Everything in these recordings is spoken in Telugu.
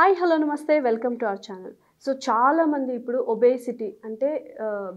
హాయ్ హలో నమస్తే welcome to our channel so చాలామంది ఇప్పుడు ఒబేసిటీ అంటే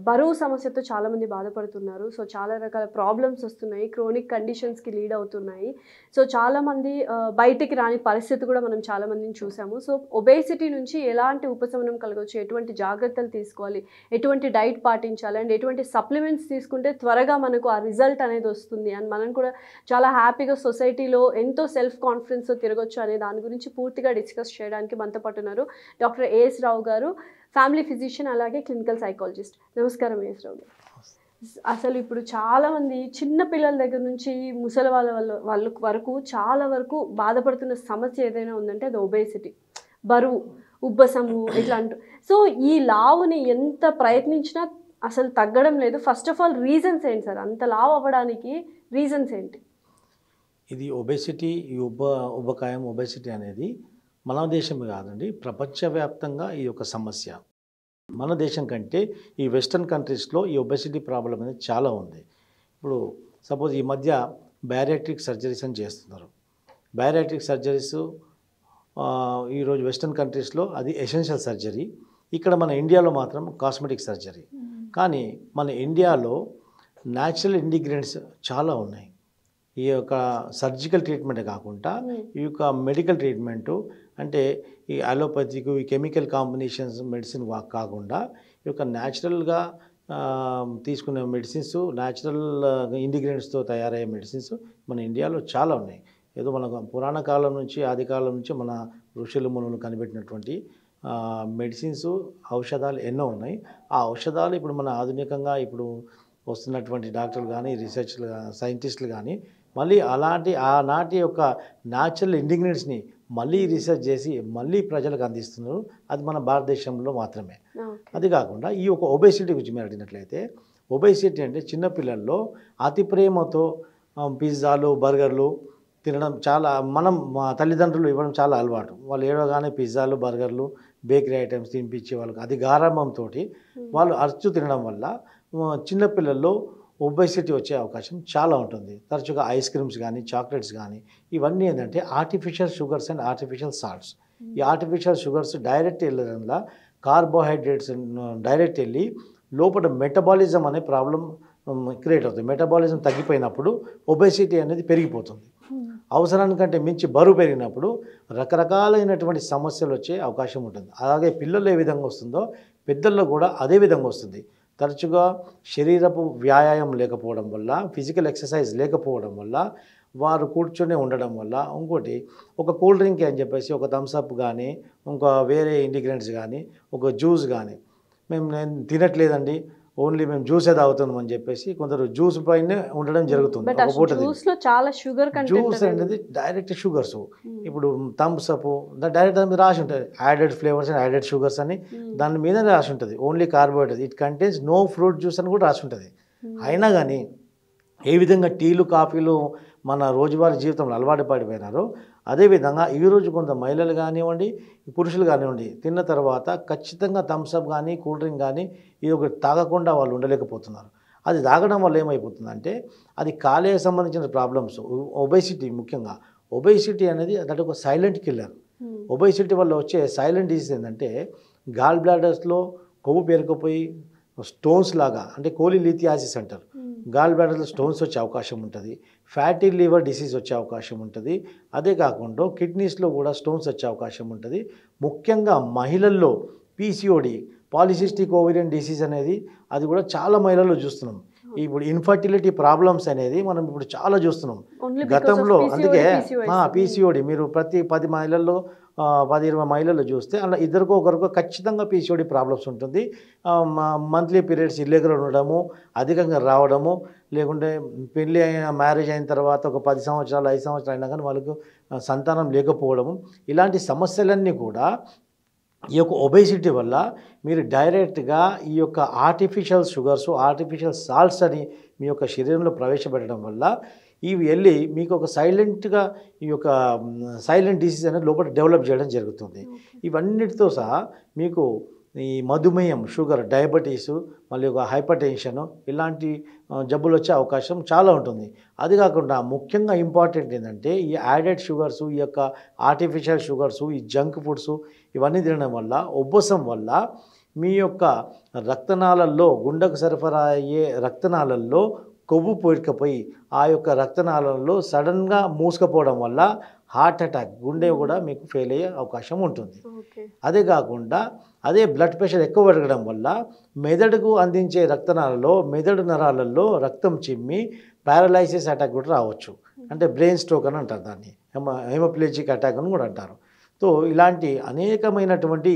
బరువు సమస్యతో చాలామంది బాధపడుతున్నారు సో చాలా రకాల ప్రాబ్లమ్స్ వస్తున్నాయి క్రోనిక్ కండిషన్స్కి లీడ్ అవుతున్నాయి సో చాలామంది బయటికి రాని పరిస్థితి కూడా మనం చాలామందిని చూసాము సో ఒబేసిటీ నుంచి ఎలాంటి ఉపశమనం కలగవచ్చు ఎటువంటి జాగ్రత్తలు తీసుకోవాలి ఎటువంటి డైట్ పాటించాలి అండ్ ఎటువంటి సప్లిమెంట్స్ తీసుకుంటే త్వరగా మనకు ఆ రిజల్ట్ అనేది వస్తుంది అండ్ మనం కూడా చాలా హ్యాపీగా సొసైటీలో ఎంతో సెల్ఫ్ కాన్ఫిడెన్స్తో తిరగొచ్చు అనే దాని గురించి పూర్తిగా డిస్కస్ చేయడానికి మనతో ఉన్నారు డాక్టర్ ఏఎస్ రావు గారు గారు ఫ్యామిలీ ఫిజిషియన్ అలాగే క్లినికల్ సైకాలజిస్ట్ నమస్కారం యేసరావు గారు అసలు ఇప్పుడు చాలామంది చిన్న పిల్లల దగ్గర నుంచి ముసలి వాళ్ళ వాళ్ళ వాళ్ళ వరకు చాలా వరకు బాధపడుతున్న సమస్య ఏదైనా ఉందంటే అది ఒబేసిటీ బరువు ఉబ్బసము ఇట్లా అంటూ సో ఈ లావుని ఎంత ప్రయత్నించినా అసలు తగ్గడం లేదు ఫస్ట్ ఆఫ్ ఆల్ రీజన్స్ ఏంటి సార్ అంత లావు అవ్వడానికి రీజన్స్ ఏంటి ఇది ఒబేసిటీ ఈ ఉబ్బ ఉబ్బకాయం ఒబేసిటీ అనేది మన దేశమే కాదండి ప్రపంచవ్యాప్తంగా ఈ యొక్క సమస్య మన దేశం కంటే ఈ వెస్టర్న్ కంట్రీస్లో ఈ ఒబెసిటీ ప్రాబ్లం అనేది చాలా ఉంది ఇప్పుడు సపోజ్ ఈ మధ్య బ్యారియాట్రిక్ సర్జరీస్ అని చేస్తున్నారు బ్యారియాట్రిక్ సర్జరీస్ ఈరోజు వెస్టర్న్ కంట్రీస్లో అది ఎసెన్షియల్ సర్జరీ ఇక్కడ మన ఇండియాలో మాత్రం కాస్మెటిక్ సర్జరీ కానీ మన ఇండియాలో న్యాచురల్ ఇండిగ్రియంట్స్ చాలా ఉన్నాయి ఈ యొక్క సర్జికల్ ట్రీట్మెంట్ కాకుండా ఈ యొక్క మెడికల్ ట్రీట్మెంటు అంటే ఈ అలోపతిక్ ఈ కెమికల్ కాంబినేషన్స్ మెడిసిన్ కాకుండా ఈ యొక్క న్యాచురల్గా తీసుకునే మెడిసిన్స్ న్యాచురల్ ఇంగ్రీడియంట్స్తో తయారయ్యే మెడిసిన్స్ మన ఇండియాలో చాలా ఉన్నాయి ఏదో మనకు పురాణ కాలం నుంచి ఆది కాలం నుంచి మన ఋషులు మునులు కనిపెట్టినటువంటి మెడిసిన్స్ ఔషధాలు ఎన్నో ఉన్నాయి ఆ ఔషధాలు ఇప్పుడు మన ఆధునికంగా ఇప్పుడు వస్తున్నటువంటి డాక్టర్లు కానీ రీసెర్చ్లు సైంటిస్టులు కానీ మళ్ళీ అలాంటి ఆనాటి యొక్క న్యాచురల్ ఇంగ్రీడియంట్స్ని మళ్ళీ రీసెర్చ్ చేసి మళ్ళీ ప్రజలకు అందిస్తున్నారు అది మన భారతదేశంలో మాత్రమే అది కాకుండా ఈ ఒక ఒబేసిటీ గురించి మీరు అడిగినట్లయితే ఒబేసిటీ అంటే చిన్నపిల్లల్లో అతి ప్రేమతో పిజ్జాలు బర్గర్లు తినడం చాలా మనం మా తల్లిదండ్రులు ఇవ్వడం చాలా అలవాటు వాళ్ళు ఏడవగానే పిజ్జాలు బర్గర్లు బేకరీ ఐటమ్స్ తినిపించే వాళ్ళకి అది గారంభంతో వాళ్ళు అరచు తినడం వల్ల చిన్నపిల్లల్లో ఒబెసిటీ వచ్చే అవకాశం చాలా ఉంటుంది తరచుగా ఐస్ క్రీమ్స్ కానీ చాక్లెట్స్ కానీ ఇవన్నీ ఏంటంటే artificial sugars and artificial salts ఈ ఆర్టిఫిషియల్ షుగర్స్ డైరెక్ట్ వెళ్ళడం వల్ల కార్బోహైడ్రేట్స్ డైరెక్ట్ వెళ్ళి లోపల మెటబాలిజం అనే ప్రాబ్లం క్రియేట్ um, అవుతుంది మెటబాలిజం తగ్గిపోయినప్పుడు ఒబెసిటీ అనేది పెరిగిపోతుంది hmm. అవసరానికంటే మించి బరువు పెరిగినప్పుడు రకరకాలైనటువంటి సమస్యలు వచ్చే అవకాశం ఉంటుంది అలాగే పిల్లలు ఏ విధంగా వస్తుందో పెద్దల్లో కూడా అదే విధంగా వస్తుంది తరచుగా శరీరపు వ్యాయామం లేకపోవడం వల్ల ఫిజికల్ ఎక్సర్సైజ్ లేకపోవడం వల్ల వారు కూర్చొని ఉండడం వల్ల ఇంకోటి ఒక కూల్ డ్రింక్ అని చెప్పేసి ఒక థమ్స్అప్ కానీ ఇంకా వేరే ఇండిగ్రెంట్స్ కానీ ఒక జ్యూస్ కానీ మేము నేను తినట్లేదండి ఓన్లీ మేము జ్యూసే తాగుతున్నాం అని చెప్పేసి కొందరు జ్యూస్ పైన ఉండడం జరుగుతుంది చాలా షుగర్ జ్యూస్ అనేది డైరెక్ట్ షుగర్స్ ఇప్పుడు థమ్స్ అప్ డైరెక్ట్ దాని మీద రాసి ఉంటుంది added flavours and added sugars అని దాని మీద రాసి ఉంటుంది only carbohydrate it contains no fruit juice అని కూడా రాసి ఉంటుంది అయినా కానీ ఏ విధంగా టీలు కాఫీలు మన రోజువారీ జీవితంలో అలవాటు పడిపోయినారో అదేవిధంగా ఈరోజు కొంత మహిళలు కానివ్వండి పురుషులు కానివ్వండి తిన్న తర్వాత ఖచ్చితంగా థమ్స్అప్ కానీ కూల్ డ్రింక్ కానీ ఇది ఒకటి తాగకుండా వాళ్ళు ఉండలేకపోతున్నారు అది తాగడం వల్ల ఏమైపోతుందంటే అది కాలేయ సంబంధించిన ప్రాబ్లమ్స్ ఒబేసిటీ ముఖ్యంగా ఒబేసిటీ అనేది అదొక ఒక సైలెంట్ కిల్లర్ ఒబేసిటీ వల్ల వచ్చే సైలెంట్ డిసీజ్ ఏంటంటే గాల్ బ్లాడర్స్లో కొవ్వు పేరుకుపోయి స్టోన్స్ లాగా అంటే కోలిలిథియాసిస్ అంటారు గాల్ బ్లాడర్లో స్టోన్స్ వచ్చే అవకాశం ఉంటుంది ఫ్యాటీ లివర్ డిసీజ్ వచ్చే అవకాశం ఉంటుంది అదే కాకుండా కిడ్నీస్లో కూడా స్టోన్స్ వచ్చే అవకాశం ఉంటుంది ముఖ్యంగా మహిళల్లో పీసీఓడి పాలిసిస్టిక్ ఓవిరియన్ డిసీజ్ అనేది అది కూడా చాలా మహిళల్లో చూస్తున్నాం ఇప్పుడు ఇన్ఫర్టిలిటీ ప్రాబ్లమ్స్ అనేది మనం ఇప్పుడు చాలా చూస్తున్నాం గతంలో అందుకే పీసీఓడి మీరు ప్రతి పది మహిళల్లో పది ఇరవై మైళ్ళలో చూస్తే అలా ఇద్దరికో ఒకరికో ఖచ్చితంగా పీసీఓడి ప్రాబ్లమ్స్ ఉంటుంది మంత్లీ పీరియడ్స్ ఇల్లీగల్ ఉండడము అధికంగా రావడము లేకుంటే పెళ్ళి అయిన మ్యారేజ్ అయిన తర్వాత ఒక పది సంవత్సరాలు ఐదు సంవత్సరాలు అయినా కానీ వాళ్ళకు సంతానం లేకపోవడము ఇలాంటి సమస్యలన్నీ కూడా ఈ యొక్క ఒబేసిటీ వల్ల మీరు డైరెక్ట్గా ఈ యొక్క ఆర్టిఫిషియల్ షుగర్స్ ఆర్టిఫిషియల్ సాల్ట్స్ అని మీ యొక్క శరీరంలో ప్రవేశపెట్టడం వల్ల ఇవి వెళ్ళి మీకు ఒక సైలెంట్గా ఈ యొక్క సైలెంట్ డిసీజ్ అనేది లోపల డెవలప్ చేయడం జరుగుతుంది ఇవన్నిటితో సహా మీకు ఈ మధుమేహం షుగర్ డయాబెటీసు మళ్ళీ ఒక హైపర్ టెన్షన్ ఇలాంటి జబ్బులు వచ్చే అవకాశం చాలా ఉంటుంది అది కాకుండా ముఖ్యంగా ఇంపార్టెంట్ ఏంటంటే ఈ యాడెడ్ షుగర్స్ ఈ యొక్క ఆర్టిఫిషియల్ షుగర్స్ ఈ జంక్ ఫుడ్స్ ఇవన్నీ తినడం వల్ల ఉబ్బసం వల్ల మీ యొక్క రక్తనాళల్లో గుండెకు సరఫరా అయ్యే రక్తనాళల్లో కొవ్వు పోయికపోయి ఆ యొక్క రక్తనాళంలో సడన్గా మూసుకపోవడం వల్ల హార్ట్ అటాక్ గుండె hmm. కూడా మీకు ఫెయిల్ అయ్యే అవకాశం ఉంటుంది అదే కాకుండా అదే బ్లడ్ ప్రెషర్ ఎక్కువ పెరగడం వల్ల మెదడుకు అందించే రక్తనాలలో మెదడు నరాలలో రక్తం చిమ్మి ప్యారలైసిస్ అటాక్ కూడా రావచ్చు hmm. అంటే బ్రెయిన్ స్ట్రోక్ అని అంటారు దాన్ని హెమ హెమోప్లేజిక్ అటాక్ అని కూడా అంటారు సో ఇలాంటి అనేకమైనటువంటి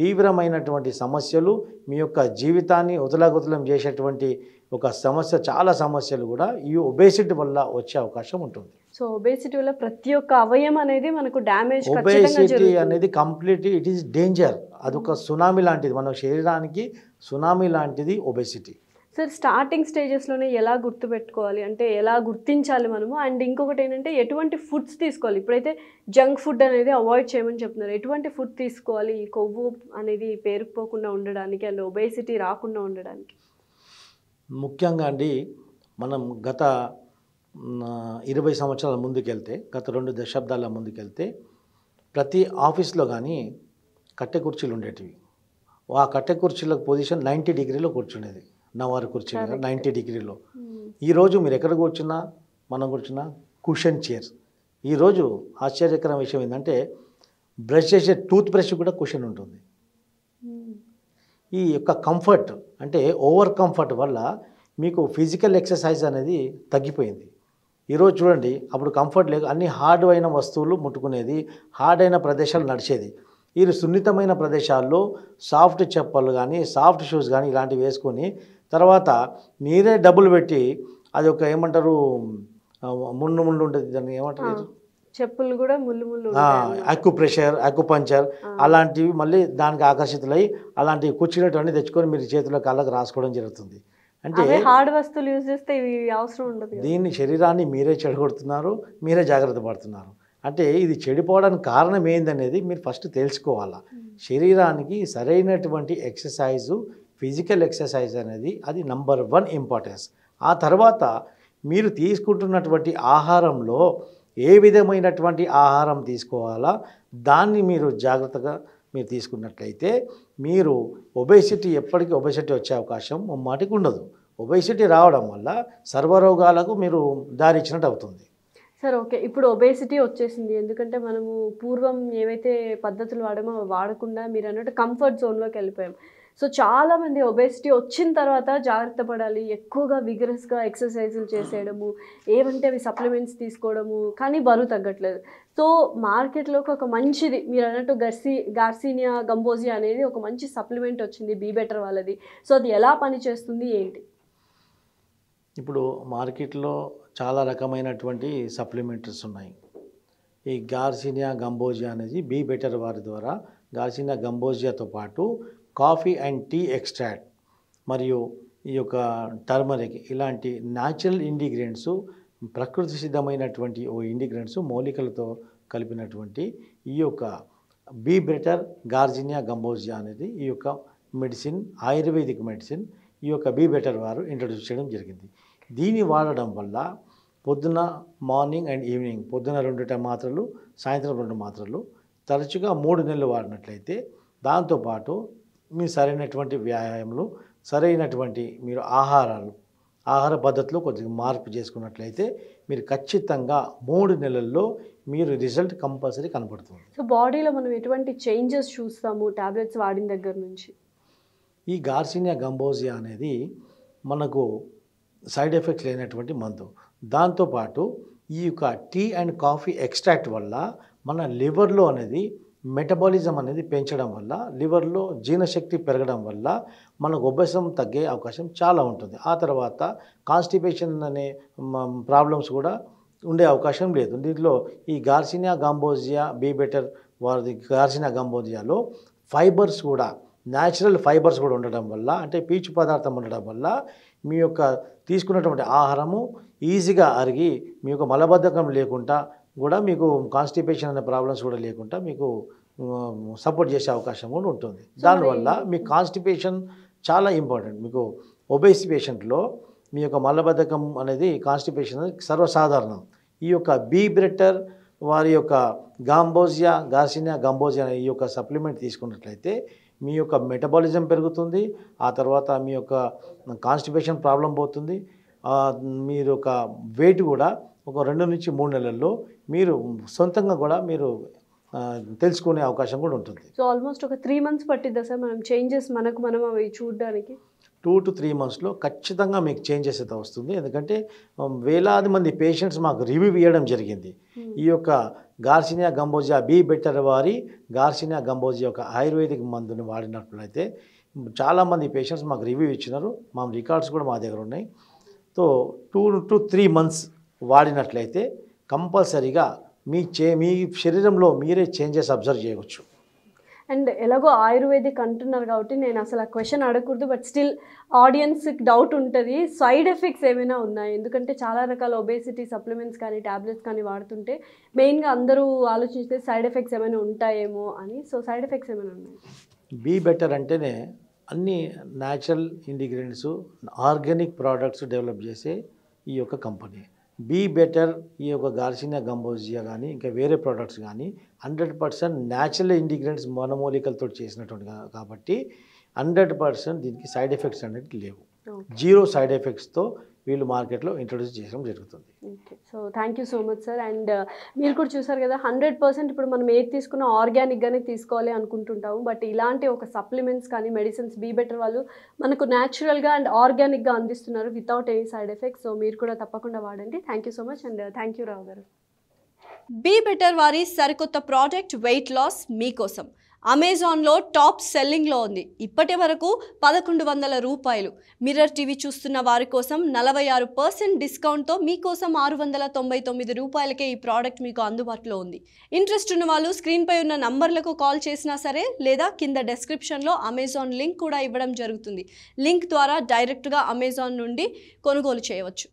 తీవ్రమైనటువంటి సమస్యలు మీ యొక్క జీవితాన్ని ఉతలాగుతలం చేసేటువంటి ఒక సమస్య చాలా సమస్యలు కూడా ఈ ఒబేసిటీ వల్ల వచ్చే అవకాశం ఉంటుంది సో ఒబేసిటీ వల్ల ప్రతి ఒక్క అవయం అనేది మనకు డ్యామేజ్ ఒబేసిటీ అనేది కంప్లీట్ ఇట్ ఈస్ డేంజర్ అదొక సునామీ లాంటిది మన శరీరానికి సునామీ లాంటిది ఒబేసిటీ సార్ స్టార్టింగ్ స్టేజెస్లోనే ఎలా గుర్తుపెట్టుకోవాలి అంటే ఎలా గుర్తించాలి మనము అండ్ ఇంకొకటి ఏంటంటే ఎటువంటి ఫుడ్స్ తీసుకోవాలి ఇప్పుడైతే జంక్ ఫుడ్ అనేది అవాయిడ్ చేయమని చెప్తున్నారు ఎటువంటి ఫుడ్ తీసుకోవాలి ఈ కొవ్వు అనేది పేరుకుపోకుండా ఉండడానికి అండ్ ఒబేసిటీ రాకుండా ఉండడానికి ముఖ్యంగా అండి మనం గత ఇరవై సంవత్సరాల ముందుకెళ్తే గత రెండు దశాబ్దాల ముందుకెళ్తే ప్రతి ఆఫీస్లో కానీ కట్టె కుర్చీలు ఉండేటివి ఆ కట్టె కుర్చీల పొజిషన్ నైంటీ డిగ్రీలో కూర్చుండేది నవారు కుర్చీ నైంటీ డిగ్రీలో hmm. ఈరోజు మీరు ఎక్కడ కూర్చున్నా మనం కూర్చున్నా కుషన్ చైర్ ఈరోజు ఆశ్చర్యకరమైన విషయం ఏంటంటే బ్రష్ చేసే టూత్ బ్రష్ కూడా కుషన్ ఉంటుంది ఈ యొక్క కంఫర్ట్ అంటే ఓవర్ కంఫర్ట్ వల్ల మీకు ఫిజికల్ ఎక్సర్సైజ్ అనేది తగ్గిపోయింది ఈరోజు చూడండి అప్పుడు కంఫర్ట్ లేక అన్ని హార్డ్ అయిన వస్తువులు ముట్టుకునేది హార్డ్ అయిన ప్రదేశాలు నడిచేది వీరు సున్నితమైన ప్రదేశాల్లో సాఫ్ట్ చెప్పలు కానీ సాఫ్ట్ షూస్ కానీ ఇలాంటివి వేసుకొని తర్వాత మీరే డబ్బులు పెట్టి అది ఒక ఏమంటారు ముండు ముండు ఉంటుంది దాన్ని ఏమంటారు చెప్పులు కూడా ముళ్ళు ముళ్ళు అక్యుప్రెషర్ పంచర్ అలాంటివి మళ్ళీ దానికి ఆకర్షితులై అలాంటివి కూర్చునేటువంటి తెచ్చుకొని మీరు చేతిలో కళ్ళకు రాసుకోవడం జరుగుతుంది అంటే హార్డ్ వస్తువులు యూజ్ చేస్తే ఇవి అవసరం ఉండదు దీన్ని శరీరాన్ని మీరే చెడగొడుతున్నారు మీరే జాగ్రత్త పడుతున్నారు అంటే ఇది చెడిపోవడానికి కారణం ఏందనేది మీరు ఫస్ట్ తెలుసుకోవాలా శరీరానికి సరైనటువంటి ఎక్సర్సైజు ఫిజికల్ ఎక్సర్సైజ్ అనేది అది నంబర్ వన్ ఇంపార్టెన్స్ ఆ తర్వాత మీరు తీసుకుంటున్నటువంటి ఆహారంలో ఏ విధమైనటువంటి ఆహారం తీసుకోవాలా దాన్ని మీరు జాగ్రత్తగా మీరు తీసుకున్నట్లయితే మీరు ఒబేసిటీ ఎప్పటికీ ఒబేసిటీ వచ్చే అవకాశం మాటికి ఉండదు ఒబేసిటీ రావడం వల్ల సర్వరోగాలకు మీరు దారి ఇచ్చినట్టు అవుతుంది సార్ ఓకే ఇప్పుడు ఒబేసిటీ వచ్చేసింది ఎందుకంటే మనము పూర్వం ఏవైతే పద్ధతులు వాడమో వాడకుండా మీరు అన్నట్టు కంఫర్ట్ జోన్లోకి వెళ్ళిపోయాం సో చాలామంది ఒబేసిటీ వచ్చిన తర్వాత జాగ్రత్త పడాలి ఎక్కువగా విగరస్గా ఎక్సర్సైజులు చేసేయడము ఏమంటే అవి సప్లిమెంట్స్ తీసుకోవడము కానీ బరువు తగ్గట్లేదు సో మార్కెట్లోకి ఒక మంచిది మీరు అన్నట్టు గర్సీ గార్సీనియా గంబోజియా అనేది ఒక మంచి సప్లిమెంట్ వచ్చింది బీ బెటర్ వాళ్ళది సో అది ఎలా పనిచేస్తుంది ఏంటి ఇప్పుడు మార్కెట్లో చాలా రకమైనటువంటి సప్లిమెంటరీస్ ఉన్నాయి ఈ గార్సినియా గంబోజియా అనేది బీ బెటర్ వారి ద్వారా గార్సినియా గంబోజియాతో పాటు కాఫీ అండ్ టీ ఎక్స్ట్రాక్ట్ మరియు ఈ యొక్క టర్మరిక్ ఇలాంటి న్యాచురల్ ఇండిగ్రియంట్స్ ప్రకృతి సిద్ధమైనటువంటి ఓ ఇండిగ్రియంట్స్ మూలికలతో కలిపినటువంటి ఈ యొక్క బీ బెటర్ గార్జినియా గంబోజియా అనేది ఈ యొక్క మెడిసిన్ ఆయుర్వేదిక్ మెడిసిన్ ఈ యొక్క బీ బెటర్ వారు ఇంట్రడ్యూస్ చేయడం జరిగింది దీన్ని వాడడం వల్ల పొద్దున మార్నింగ్ అండ్ ఈవినింగ్ పొద్దున రెండు మాత్రలు సాయంత్రం రెండు మాత్రలు తరచుగా మూడు నెలలు వాడినట్లయితే దాంతోపాటు మీ సరైనటువంటి వ్యాయామాలు సరైనటువంటి మీరు ఆహారాలు ఆహార పద్ధతిలో కొద్దిగా మార్పు చేసుకున్నట్లయితే మీరు ఖచ్చితంగా మూడు నెలల్లో మీరు రిజల్ట్ కంపల్సరీ కనపడుతుంది సో బాడీలో మనం ఎటువంటి చేంజెస్ చూస్తాము ట్యాబ్లెట్స్ వాడిన దగ్గర నుంచి ఈ గార్సినియా గంబోజియా అనేది మనకు సైడ్ ఎఫెక్ట్స్ లేనటువంటి మందు దాంతోపాటు ఈ యొక్క టీ అండ్ కాఫీ ఎక్స్ట్రాక్ట్ వల్ల మన లివర్లో అనేది మెటబాలిజం అనేది పెంచడం వల్ల లివర్లో జీర్ణశక్తి పెరగడం వల్ల మనకు ఉబ్బసం తగ్గే అవకాశం చాలా ఉంటుంది ఆ తర్వాత కాన్స్టిపేషన్ అనే ప్రాబ్లమ్స్ కూడా ఉండే అవకాశం లేదు దీంట్లో ఈ గార్సినియా గాంబోజియా బీ బెటర్ వారి గార్సినియా గాంబోజియాలో ఫైబర్స్ కూడా న్యాచురల్ ఫైబర్స్ కూడా ఉండడం వల్ల అంటే పీచు పదార్థం ఉండడం వల్ల మీ యొక్క తీసుకున్నటువంటి ఆహారము ఈజీగా అరిగి మీ యొక్క మలబద్ధకం లేకుండా కూడా మీకు కాన్స్టిపేషన్ అనే ప్రాబ్లమ్స్ కూడా లేకుండా మీకు సపోర్ట్ చేసే అవకాశం కూడా ఉంటుంది దానివల్ల మీ కాన్స్టిపేషన్ చాలా ఇంపార్టెంట్ మీకు ఒబేసి పేషెంట్లో మీ యొక్క మలబద్ధకం అనేది కాన్స్టిపేషన్ అనేది సర్వసాధారణం ఈ యొక్క బీ బ్రెటర్ వారి యొక్క గాంబోజియా గాసినియా గాంబోజియా అనే ఈ యొక్క సప్లిమెంట్ తీసుకున్నట్లయితే మీ యొక్క మెటబాలిజం పెరుగుతుంది ఆ తర్వాత మీ యొక్క కాన్స్టిపేషన్ ప్రాబ్లం పోతుంది మీరు ఒక వెయిట్ కూడా ఒక రెండు నుంచి మూడు నెలల్లో మీరు సొంతంగా కూడా మీరు తెలుసుకునే అవకాశం కూడా ఉంటుంది సో ఆల్మోస్ట్ ఒక త్రీ మంత్స్ పట్టిద్దా సార్ మనం చేంజెస్ మనకు మనం అవి చూడడానికి టూ టు త్రీ మంత్స్లో ఖచ్చితంగా మీకు చేంజెస్ అయితే వస్తుంది ఎందుకంటే వేలాది మంది పేషెంట్స్ మాకు రివ్యూ ఇవ్వడం జరిగింది hmm. ఈ యొక్క గార్సినియా గంబోజియా బీ బెటర్ వారి గార్సినియా గంబోజియా యొక్క ఆయుర్వేదిక్ మందుని వాడినట్లయితే చాలామంది పేషెంట్స్ మాకు రివ్యూ ఇచ్చినారు మా రికార్డ్స్ కూడా మా దగ్గర ఉన్నాయి so two to three months వాడినట్లయితే కంపల్సరీగా మీ చే మీ శరీరంలో మీరే చేంజెస్ అబ్జర్వ్ చేయవచ్చు అండ్ ఎలాగో ఆయుర్వేదిక్ అంటున్నారు కాబట్టి నేను అసలు ఆ క్వశ్చన్ అడగకూడదు బట్ స్టిల్ ఆడియన్స్కి డౌట్ ఉంటుంది సైడ్ ఎఫెక్ట్స్ ఏమైనా ఉన్నాయి ఎందుకంటే చాలా రకాల ఒబేసిటీ సప్లిమెంట్స్ కానీ ట్యాబ్లెట్స్ కానీ వాడుతుంటే మెయిన్గా అందరూ ఆలోచించే సైడ్ ఎఫెక్ట్స్ ఏమైనా ఉంటాయేమో అని సో సైడ్ ఎఫెక్ట్స్ ఏమైనా ఉన్నాయి బీ బెటర్ అంటేనే అన్ని natural ingredients organic products develop చేసే ఈ యొక్క కంపెనీ బీ బెటర్ ఈ యొక్క గార్సిన గంబోజియా కానీ ఇంకా వేరే ప్రోడక్ట్స్ కానీ హండ్రెడ్ పర్సెంట్ న్యాచురల్ ఇండిగ్రెంట్స్ మనమూలికలతో చేసినటువంటి కాబట్టి హండ్రెడ్ పర్సెంట్ దీనికి సైడ్ ఎఫెక్ట్స్ అనేవి లేవు జీరో సైడ్ ఎఫెక్ట్స్తో వీళ్ళు మార్కెట్లో ఇంట్రొడ్యూస్ చేయడం జరుగుతుంది so thank you so much sir and మీరు కూడా చూసారు కదా హండ్రెడ్ పర్సెంట్ ఇప్పుడు మనం ఏది తీసుకున్నా ఆర్గానిక్గానే తీసుకోవాలి అనుకుంటుంటాము బట్ ఇలాంటి ఒక సప్లిమెంట్స్ కానీ మెడిసిన్స్ బీ బెటర్ వాళ్ళు మనకు న్యాచురల్గా అండ్ ఆర్గానిక్గా అందిస్తున్నారు without any side effects so మీరు కూడా తప్పకుండా వాడండి thank you so much and thank you Rao గారు బీ బెటర్ వారి సరికొత్త ప్రాజెక్ట్ వెయిట్ లాస్ మీకోసం అమెజాన్లో టాప్ సెల్లింగ్లో ఉంది ఇప్పటి వరకు పదకొండు వందల రూపాయలు మిర్రర్ టీవీ చూస్తున్న వారి కోసం నలభై ఆరు పర్సెంట్ డిస్కౌంట్తో మీకోసం ఆరు వందల తొంభై తొమ్మిది రూపాయలకే ఈ ప్రోడక్ట్ మీకు అందుబాటులో ఉంది ఇంట్రెస్ట్ ఉన్న వాళ్ళు స్క్రీన్పై ఉన్న నంబర్లకు కాల్ చేసినా సరే లేదా కింద డెస్క్రిప్షన్లో అమెజాన్ లింక్ కూడా ఇవ్వడం జరుగుతుంది లింక్ ద్వారా డైరెక్ట్గా అమెజాన్ నుండి కొనుగోలు చేయవచ్చు